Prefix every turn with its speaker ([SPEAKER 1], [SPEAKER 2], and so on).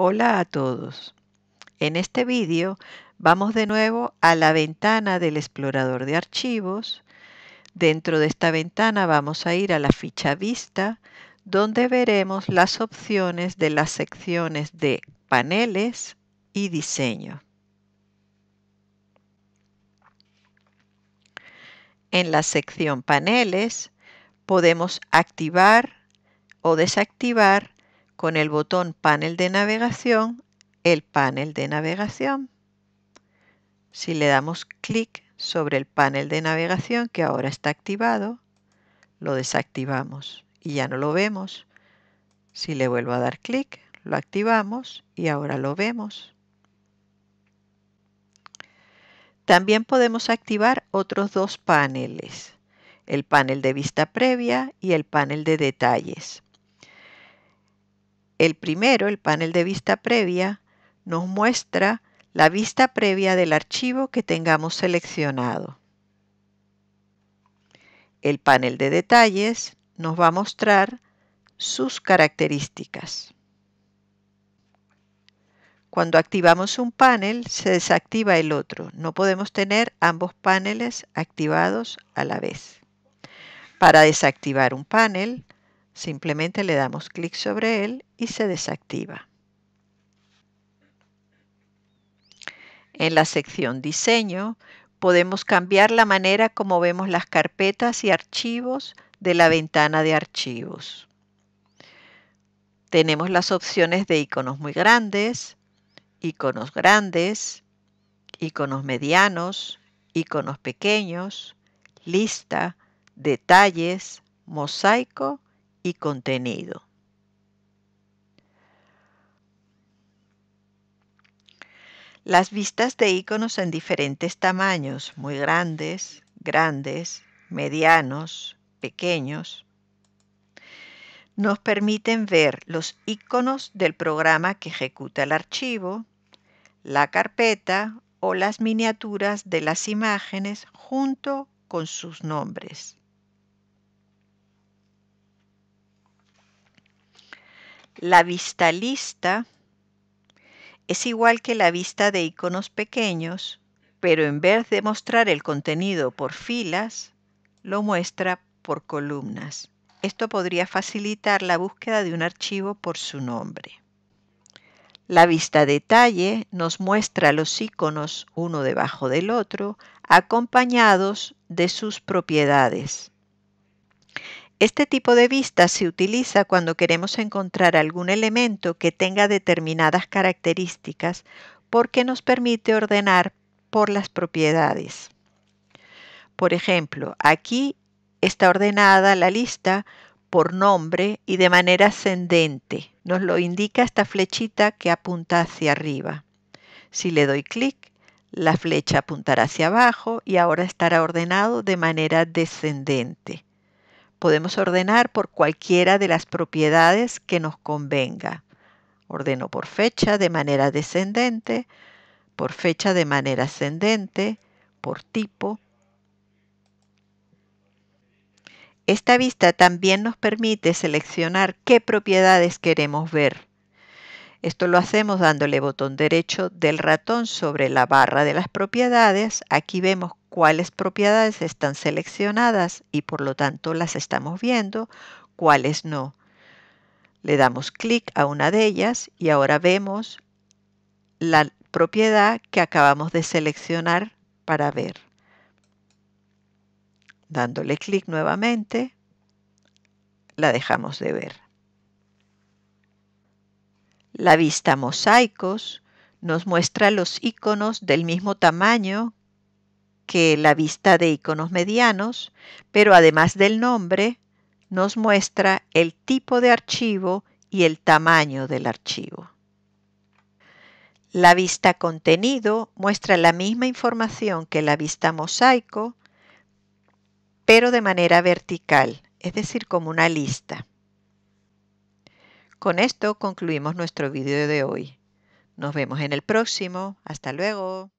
[SPEAKER 1] Hola a todos. En este vídeo vamos de nuevo a la ventana del explorador de archivos. Dentro de esta ventana vamos a ir a la ficha vista donde veremos las opciones de las secciones de paneles y diseño. En la sección paneles podemos activar o desactivar con el botón panel de navegación, el panel de navegación. Si le damos clic sobre el panel de navegación que ahora está activado, lo desactivamos y ya no lo vemos. Si le vuelvo a dar clic, lo activamos y ahora lo vemos. También podemos activar otros dos paneles, el panel de vista previa y el panel de detalles. El primero, el panel de vista previa, nos muestra la vista previa del archivo que tengamos seleccionado. El panel de detalles nos va a mostrar sus características. Cuando activamos un panel, se desactiva el otro. No podemos tener ambos paneles activados a la vez. Para desactivar un panel, Simplemente le damos clic sobre él y se desactiva. En la sección Diseño podemos cambiar la manera como vemos las carpetas y archivos de la ventana de archivos. Tenemos las opciones de iconos muy grandes, iconos grandes, iconos medianos, iconos pequeños, lista, detalles, mosaico y contenido. Las vistas de iconos en diferentes tamaños, muy grandes, grandes, medianos, pequeños, nos permiten ver los iconos del programa que ejecuta el archivo, la carpeta o las miniaturas de las imágenes junto con sus nombres. La vista lista es igual que la vista de iconos pequeños, pero en vez de mostrar el contenido por filas, lo muestra por columnas. Esto podría facilitar la búsqueda de un archivo por su nombre. La vista detalle nos muestra los iconos uno debajo del otro, acompañados de sus propiedades, este tipo de vista se utiliza cuando queremos encontrar algún elemento que tenga determinadas características porque nos permite ordenar por las propiedades. Por ejemplo, aquí está ordenada la lista por nombre y de manera ascendente. Nos lo indica esta flechita que apunta hacia arriba. Si le doy clic, la flecha apuntará hacia abajo y ahora estará ordenado de manera descendente podemos ordenar por cualquiera de las propiedades que nos convenga. Ordeno por fecha de manera descendente, por fecha de manera ascendente, por tipo. Esta vista también nos permite seleccionar qué propiedades queremos ver. Esto lo hacemos dándole botón derecho del ratón sobre la barra de las propiedades. Aquí vemos cuáles propiedades están seleccionadas y por lo tanto las estamos viendo, cuáles no. Le damos clic a una de ellas y ahora vemos la propiedad que acabamos de seleccionar para ver. Dándole clic nuevamente, la dejamos de ver. La vista mosaicos nos muestra los iconos del mismo tamaño que la vista de iconos medianos, pero además del nombre, nos muestra el tipo de archivo y el tamaño del archivo. La vista contenido muestra la misma información que la vista mosaico, pero de manera vertical, es decir, como una lista. Con esto concluimos nuestro vídeo de hoy. Nos vemos en el próximo. Hasta luego.